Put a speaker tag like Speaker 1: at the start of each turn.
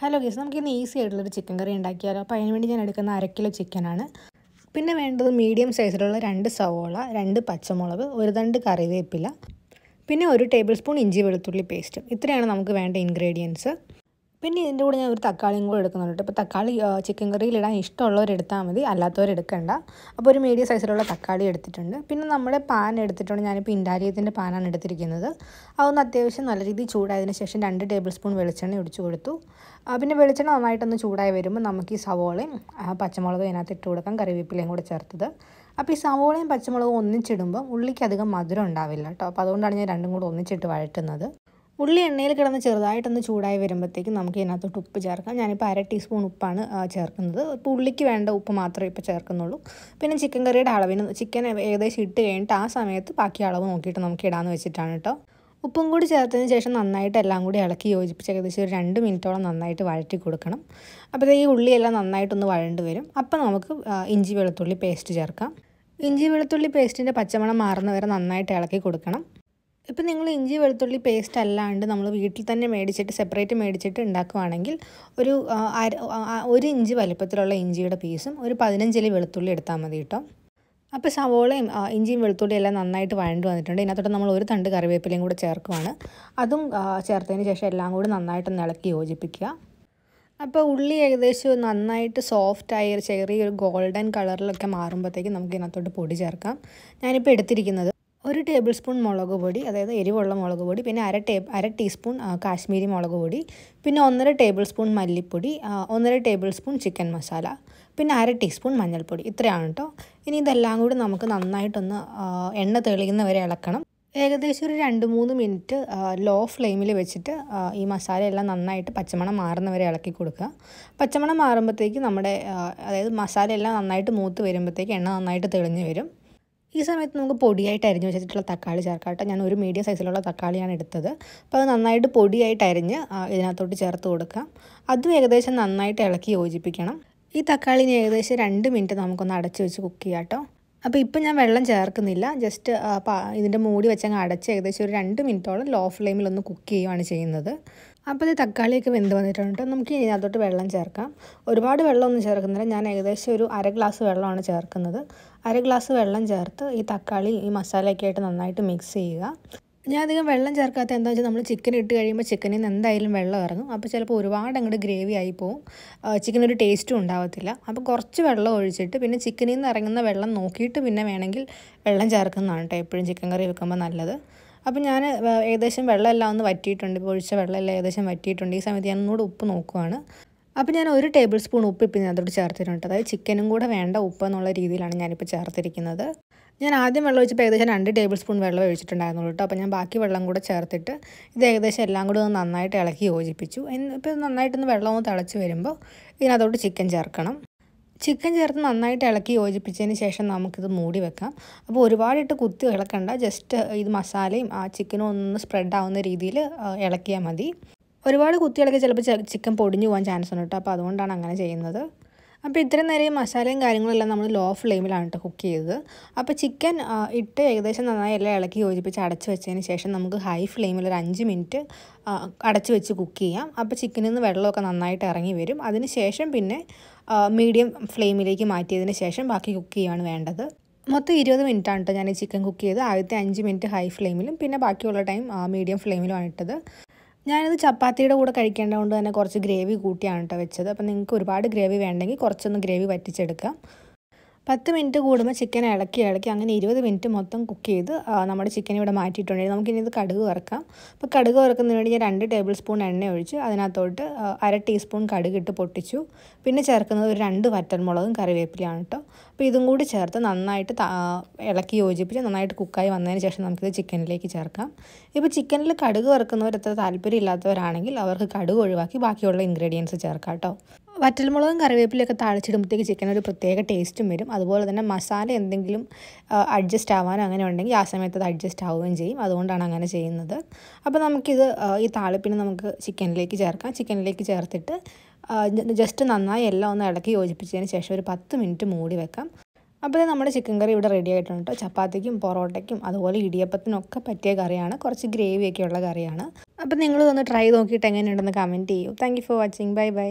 Speaker 1: hello ഗീസ് നമുക്ക് ഇന്ന് easy ആയിട്ടുള്ളൊരു ചിക്കൻ കറി ഉണ്ടാക്കിയാലോ അപ്പോൾ വേണ്ടി ഞാൻ എടുക്കുന്ന അര കിലോ ചിക്കനാണ് പിന്നെ വേണ്ടത് മീഡിയം സൈസിലുള്ള രണ്ട് സവോള രണ്ട് പച്ചമുളക് ഒരു തണ്ട് കറിവേപ്പില പിന്നെ ഒരു ടേബിൾ സ്പൂൺ ഇഞ്ചി വെളുത്തുള്ളി പേസ്റ്റ് ഇത്രയാണ് നമുക്ക് വേണ്ട ഇൻഗ്രീഡിയൻസ് പിന്നെ ഇതിൻ്റെ കൂടെ ഞാൻ ഒരു തക്കാളിയും കൂടെ എടുക്കുന്നുണ്ട് ഇപ്പോൾ തക്കാളി ചിക്കൻ കറിയിലിടാൻ ഇഷ്ടമുള്ളവരെടുത്താൽ മതി അല്ലാത്തവരെടുക്കണ്ട അപ്പോൾ ഒരു മീഡിയം സൈസിലുള്ള തക്കാളി എടുത്തിട്ടുണ്ട് പിന്നെ നമ്മുടെ പാൻ എടുത്തിട്ടുണ്ട് ഞാനിപ്പോൾ ഇൻഡാലിയത്തിൻ്റെ പാനാണ് എടുത്തിരിക്കുന്നത് അതൊന്ന് അത്യാവശ്യം നല്ല രീതിയിൽ ചൂടായതിന് ശേഷം രണ്ട് ടേബിൾ സ്പൂൺ വെളിച്ചെണ്ണ ഒടിച്ചു കൊടുത്തു പിന്നെ വെളിച്ചെണ്ണ നന്നായിട്ടൊന്ന് ചൂടായി വരുമ്പോൾ നമുക്ക് ഈ സവോളയും പച്ചമുളകും അതിനകത്ത് ഇട്ട് കൊടുക്കാം കറിവേപ്പിലയും കൂടെ ചേർത്തത് അപ്പോൾ ഈ സവോളയും പച്ചമുളകും ഒന്നിച്ചിടുമ്പോൾ ഉള്ളിക്ക് അധികം മധുരം ഉണ്ടാവില്ല കേട്ടോ അപ്പോൾ അതുകൊണ്ടാണ് ഞാൻ രണ്ടും കൂടെ ഒന്നിച്ചിട്ട് വഴറ്റുന്നത് ഉള്ളി എണ്ണയിൽ കിടന്ന് ചെറുതായിട്ടൊന്ന് ചൂടായി വരുമ്പോഴത്തേക്കും നമുക്ക് ഇതിനകത്തോട്ട് ഉപ്പ് ചേർക്കാം ഞാനിപ്പോൾ അര ടീസ്പൂൺ ഉപ്പാണ് ചേർക്കുന്നത് ഇപ്പോൾ ഉള്ളിക്ക് വേണ്ട ഉപ്പ് മാത്രമേ ഇപ്പോൾ ചേർക്കുന്നുള്ളൂ പിന്നെ ചിക്കൻ കറിയുടെ അളവിന് ചിക്കൻ ഏകദേശം ഇട്ട് കഴിഞ്ഞിട്ട് ആ സമയത്ത് ബാക്കി അളവ് നോക്കിയിട്ട് നമുക്ക് ഇടാമെന്ന് വെച്ചിട്ടാണ് കേട്ടോ ഉപ്പും കൂടി ചേർത്തതിന് ശേഷം നന്നായിട്ട് എല്ലാം കൂടി ഇളക്കി യോജിപ്പിച്ച് ഏകദേശം ഒരു രണ്ട് മിനിറ്റോളം നന്നായിട്ട് വഴറ്റി കൊടുക്കണം അപ്പോൾ ഈ ഉള്ളിയെല്ലാം നന്നായിട്ടൊന്ന് വഴണ്ട് വരും അപ്പോൾ നമുക്ക് ഇഞ്ചി വെളുത്തുള്ളി പേസ്റ്റ് ചേർക്കാം ഇഞ്ചി വെളുത്തുള്ളി പേസ്റ്റിൻ്റെ പച്ചമണം മാറുന്നവരെ നന്നായിട്ട് ഇളക്കി കൊടുക്കണം ഇപ്പം നിങ്ങൾ ഇഞ്ചി വെളുത്തുള്ളി പേസ്റ്റ് അല്ലാണ്ട് നമ്മൾ വീട്ടിൽ തന്നെ മേടിച്ചിട്ട് സെപ്പറേറ്റ് മേടിച്ചിട്ട് ഉണ്ടാക്കുവാണെങ്കിൽ ഒരു ഒരു ഇഞ്ച് വലിപ്പത്തിലുള്ള ഇഞ്ചിയുടെ പീസും ഒരു പതിനഞ്ചിലി വെളുത്തുള്ളി എടുത്താൽ മതി കേട്ടോ അപ്പോൾ സവോളയും ഇഞ്ചിയും വെളുത്തുള്ളി എല്ലാം നന്നായിട്ട് വഴണ്ടു വന്നിട്ടുണ്ട് ഇതിനകത്തോട്ട് നമ്മൾ ഒരു തണ്ട് കറിവേപ്പിലയും കൂടെ ചേർക്കുവാണ് അതും ചേർത്തതിന് ശേഷം എല്ലാം കൂടി നന്നായിട്ടൊന്ന് ഇളക്കി യോജിപ്പിക്കുക അപ്പോൾ ഉള്ളി ഏകദേശം നന്നായിട്ട് സോഫ്റ്റായി ചെറിയൊരു ഗോൾഡൻ കളറിലൊക്കെ മാറുമ്പോഴത്തേക്കും നമുക്ക് ഇതിനകത്തോട്ട് പൊടി ചേർക്കാം ഞാനിപ്പോൾ എടുത്തിരിക്കുന്നത് ഒരു ടേബിൾ സ്പൂൺ മുളക് പൊടി അതായത് എരിവുള്ള മുളക് പൊടി പിന്നെ അര ടേ അര ടീസ്പൂൺ കാശ്മീരി മുളക് പൊടി പിന്നെ ഒന്നര ടേബിൾ സ്പൂൺ മല്ലിപ്പൊടി ഒന്നര ടേബിൾ സ്പൂൺ ചിക്കൻ മസാല പിന്നെ അര ടീസ്പൂൺ മഞ്ഞൾപ്പൊടി ഇത്രയാണ് കേട്ടോ ഇനി ഇതെല്ലാം കൂടി നമുക്ക് നന്നായിട്ടൊന്ന് എണ്ണ തെളിയുന്ന വരെ ഇളക്കണം ഏകദേശം ഒരു രണ്ട് മൂന്ന് മിനിറ്റ് ലോ ഫ്ലെയിമിൽ വെച്ചിട്ട് ഈ മസാല എല്ലാം നന്നായിട്ട് പച്ചമണം മാറുന്ന വരെ ഇളക്കി കൊടുക്കുക പച്ചമണം മാറുമ്പോഴത്തേക്ക് നമ്മുടെ അതായത് മസാല എല്ലാം നന്നായിട്ട് മൂത്ത് വരുമ്പോഴത്തേക്ക് എണ്ണ നന്നായിട്ട് തെളിഞ്ഞ് വരും ഈ സമയത്ത് നമുക്ക് പൊടിയായിട്ട് അരിഞ്ഞ് വെച്ചിട്ടുള്ള തക്കാളി ചേർക്കാട്ടെ ഞാൻ ഒരു മീഡിയം സൈസിലുള്ള തക്കാളിയാണ് എടുത്തത് അപ്പോൾ അത് നന്നായിട്ട് പൊടിയായിട്ട് അരിഞ്ഞ് ഇതിനകത്തോട്ട് ചേർത്ത് കൊടുക്കാം അതും ഏകദേശം നന്നായിട്ട് ഇളക്കി യോജിപ്പിക്കണം ഈ തക്കാളിന് ഏകദേശം രണ്ട് മിനിറ്റ് നമുക്കൊന്ന് അടച്ച് വെച്ച് കുക്ക് ചെയ്യാം കേട്ടോ അപ്പോൾ ഇപ്പം ഞാൻ വെള്ളം ചേർക്കുന്നില്ല ജസ്റ്റ് ഇതിൻ്റെ മൂടി വെച്ചങ്ങ് അടച്ച് ഏകദേശം ഒരു രണ്ട് മിനിറ്റോളം ലോ ഫ്ലെയിമിലൊന്ന് കുക്ക് ചെയ്യുകയാണ് ചെയ്യുന്നത് അപ്പോൾ ഇത് തക്കാളിയൊക്കെ വെന്ത് വന്നിട്ടുണ്ട് നമുക്ക് ഇനി അതോട്ട് വെള്ളം ചേർക്കാം ഒരുപാട് വെള്ളമൊന്നും ചേർക്കുന്നില്ല ഞാൻ ഏകദേശം ഒരു അര ഗ്ലാസ് വെള്ളമാണ് ചേർക്കുന്നത് അര ഗ്ലാസ് വെള്ളം ചേർത്ത് ഈ തക്കാളി ഈ മസാലയൊക്കെ ആയിട്ട് നന്നായിട്ട് മിക്സ് ചെയ്യുക ഞാൻ അധികം വെള്ളം ചേർക്കാത്ത എന്താ വെച്ചാൽ നമ്മൾ ചിക്കൻ ഇട്ട് കഴിയുമ്പോൾ ചിക്കനിൽ നിന്ന് എന്തായാലും വെള്ളം ഇറങ്ങും അപ്പോൾ ചിലപ്പോൾ ഒരുപാട് അങ്ങോട്ട് ഗ്രേവി ആയി ചിക്കൻ ഒരു ടേസ്റ്റും ഉണ്ടാവത്തില്ല അപ്പോൾ കുറച്ച് വെള്ളം ഒഴിച്ചിട്ട് പിന്നെ ചിക്കനിൽ നിന്ന് ഇറങ്ങുന്ന വെള്ളം നോക്കിയിട്ട് പിന്നെ വേണമെങ്കിൽ വെള്ളം ചേർക്കുന്നതാണ് കേട്ടോ എപ്പോഴും ചിക്കൻ കറി വെക്കുമ്പോൾ നല്ലത് അപ്പോൾ ഞാൻ ഏകദേശം വെള്ളമെല്ലാം ഒന്ന് വറ്റിയിട്ടുണ്ട് ഒഴിച്ച വെള്ളമെല്ലാം ഏകദേശം വറ്റിയിട്ടുണ്ട് ഈ സമയത്ത് ഞാൻ ഒന്നുകൂടെ ഉപ്പ് നോക്കുവാണ് അപ്പോൾ ഞാൻ ഒരു ടേബിൾ സ്പൂൺ ഉപ്പ് ഇപ്പം അതോട് ചേർത്തിട്ടുണ്ട് അതായത് ചിക്കനും കൂടെ വേണ്ട ഉപ്പ് എന്നുള്ള രീതിയിലാണ് ഞാനിപ്പോൾ ചേർത്തിരിക്കുന്നത് ഞാൻ ആദ്യം വെള്ളം ഒഴിച്ചപ്പോൾ ഏകദേശം രണ്ട് ടേബിൾ സ്പൂൺ വെള്ളം ഒഴിച്ചിട്ടുണ്ടായിരുന്നുള്ളൂ കേട്ടോ അപ്പോൾ ഞാൻ ബാക്കി വെള്ളം കൂടെ ചേർത്തിട്ട് ഇത് ഏകദേശം എല്ലാം കൂടെ ഒന്ന് നന്നായിട്ട് ഇളക്കി യോജിപ്പിച്ചു ഇപ്പോൾ നന്നായിട്ടൊന്ന് വെള്ളം ഒന്ന് തിളച്ച് വരുമ്പോൾ ഇതിനകത്തോട്ട് ചിക്കൻ ചേർക്കണം ചിക്കൻ ചേർത്ത് നന്നായിട്ട് ഇളക്കി യോജിപ്പിച്ചതിന് ശേഷം നമുക്കിത് മൂടി വെക്കാം അപ്പോൾ ഒരുപാടിട്ട് കുത്തി ഇളക്കണ്ട ജസ്റ്റ് ഇത് മസാലയും ആ ചിക്കനും ഒന്ന് സ്പ്രെഡ് ആവുന്ന രീതിയിൽ ഇളക്കിയാൽ മതി ഒരുപാട് കുത്തി ഇളക്കി ചിലപ്പോൾ ചിക്കൻ പൊടിഞ്ഞു പോകാൻ ചാൻസ് ഉണ്ട് കേട്ടോ അപ്പോൾ അതുകൊണ്ടാണ് അങ്ങനെ ചെയ്യുന്നത് അപ്പോൾ ഇത്രയും നേരം മസാലയും കാര്യങ്ങളെല്ലാം നമ്മൾ ലോ ഫ്ലെയിമിലാണ് കേട്ടോ കുക്ക് ചെയ്തത് അപ്പോൾ ചിക്കൻ ഇട്ട് ഏകദേശം നന്നായി എല്ലാം ഇളക്കി യോജിപ്പിച്ച് അടച്ച് വെച്ചതിന് ശേഷം നമുക്ക് ഹൈ ഫ്ലെയിമിൽ ഒരു അഞ്ച് മിനിറ്റ് അടച്ച് വെച്ച് കുക്ക് ചെയ്യാം അപ്പോൾ ചിക്കനിൽ നിന്ന് വെള്ളമൊക്കെ നന്നായിട്ട് ഇറങ്ങി വരും അതിന് ശേഷം പിന്നെ മീഡിയം ഫ്ലെയിമിലേക്ക് മാറ്റിയതിന് ശേഷം ബാക്കി കുക്ക് ചെയ്യുകയാണ് വേണ്ടത് മൊത്തം ഇരുപത് മിനിറ്റാണ് കേട്ടോ ഞാൻ ഈ ചിക്കൻ കുക്ക് ചെയ്ത് ആദ്യത്തെ അഞ്ച് മിനിറ്റ് ഹൈ ഫ്ലെയിമിലും പിന്നെ ബാക്കിയുള്ള ടൈം മീഡിയം ഫ്ലെയിമിലുമാണ് ഇട്ടത് ഞാനത് ചപ്പാത്തിയുടെ കൂടെ കഴിക്കേണ്ടതുകൊണ്ട് തന്നെ കുറച്ച് ഗ്രേവി കൂട്ടിയാണ് കേട്ടോ വെച്ചത് അപ്പം നിങ്ങൾക്ക് ഒരുപാട് ഗ്രേവി വേണ്ടെങ്കിൽ കുറച്ചൊന്ന് ഗ്രേവി വറ്റിച്ചെടുക്കാം പത്ത് മിനിറ്റ് കൂടുമ്പോൾ ചിക്കൻ ഇളക്കി ഇളക്കി അങ്ങനെ ഇരുപത് മിനിറ്റ് മൊത്തം കുക്ക് ചെയ്ത് നമ്മുടെ ചിക്കൻ ഇവിടെ മാറ്റിയിട്ടുണ്ടെങ്കിൽ നമുക്കിനി ഇത് കടുക് വറക്കാം അപ്പോൾ കടുക് വറക്കുന്നതിന് വേണ്ടി ഞാൻ രണ്ട് ടേബിൾ സ്പൂൺ എണ്ണ ഒഴിച്ച് അതിനകത്തോട്ട് അര ടീസ്പൂൺ കടുക് ഇട്ട് പൊട്ടിച്ചു പിന്നെ ചേർക്കുന്നത് ഒരു രണ്ട് വറ്റൽമുളകും കറിവേപ്പിലയാണ് കേട്ടോ അപ്പോൾ ഇതും കൂടി ചേർത്ത് നന്നായിട്ട് ഇളക്കി യോജിപ്പിച്ച് നന്നായിട്ട് കുക്കായി വന്നതിന് ശേഷം നമുക്കിത് ചിക്കനിലേക്ക് ചേർക്കാം ഇപ്പോൾ ചിക്കനിൽ കടുക് വറക്കുന്നവർ എത്ര താല്പര്യം ഇല്ലാത്തവരാണെങ്കിൽ അവർക്ക് കടുക് ഒഴിവാക്കി ബാക്കിയുള്ള ഇൻഗ്രീഡിയൻസ് ചേർക്കാം കേട്ടോ വറ്റൽമുളകും കറിവേപ്പിലൊക്കെ താഴ്ച്ചിടുമ്പോഴത്തേക്ക് ചിക്കൻ ഒരു പ്രത്യേക ടേസ്റ്റും വരും അതുപോലെ തന്നെ മസാല എന്തെങ്കിലും അഡ്ജസ്റ്റ് ആവാനോ അങ്ങനെ ഉണ്ടെങ്കിൽ ആ സമയത്ത് അത് അഡ്ജസ്റ്റ് ആവുകയും ചെയ്യും അതുകൊണ്ടാണ് അങ്ങനെ ചെയ്യുന്നത് അപ്പോൾ നമുക്കിത് ഈ താളിപ്പിന് നമുക്ക് ചിക്കനിലേക്ക് ചേർക്കാം ചിക്കനിലേക്ക് ചേർത്തിട്ട് ജസ്റ്റ് നന്നായി എല്ലാം ഒന്ന് ഇളക്കി യോജിപ്പിച്ചതിന് ശേഷം ഒരു പത്ത് മിനിറ്റ് മൂടി വെക്കാം അപ്പോൾ നമ്മുടെ ചിക്കൻ കറി ഇവിടെ റെഡി ആയിട്ടുണ്ട് ചപ്പാത്തിക്കും പൊറോട്ടയ്ക്കും അതുപോലെ ഇടിയപ്പത്തിനൊക്കെ പറ്റിയ കറിയാണ് കുറച്ച് ഗ്രേവിയൊക്കെയുള്ള കറിയാണ് അപ്പോൾ നിങ്ങളും ഒന്ന് ട്രൈ നോക്കിയിട്ട് എങ്ങനെയുണ്ടെന്ന് കമൻറ്റ് ചെയ്യൂ thank for watching bye by